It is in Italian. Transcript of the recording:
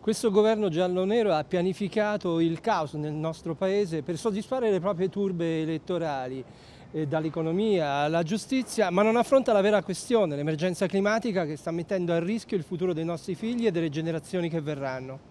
Questo governo giallo-nero ha pianificato il caos nel nostro paese per soddisfare le proprie turbe elettorali eh, dall'economia alla giustizia, ma non affronta la vera questione, l'emergenza climatica che sta mettendo a rischio il futuro dei nostri figli e delle generazioni che verranno.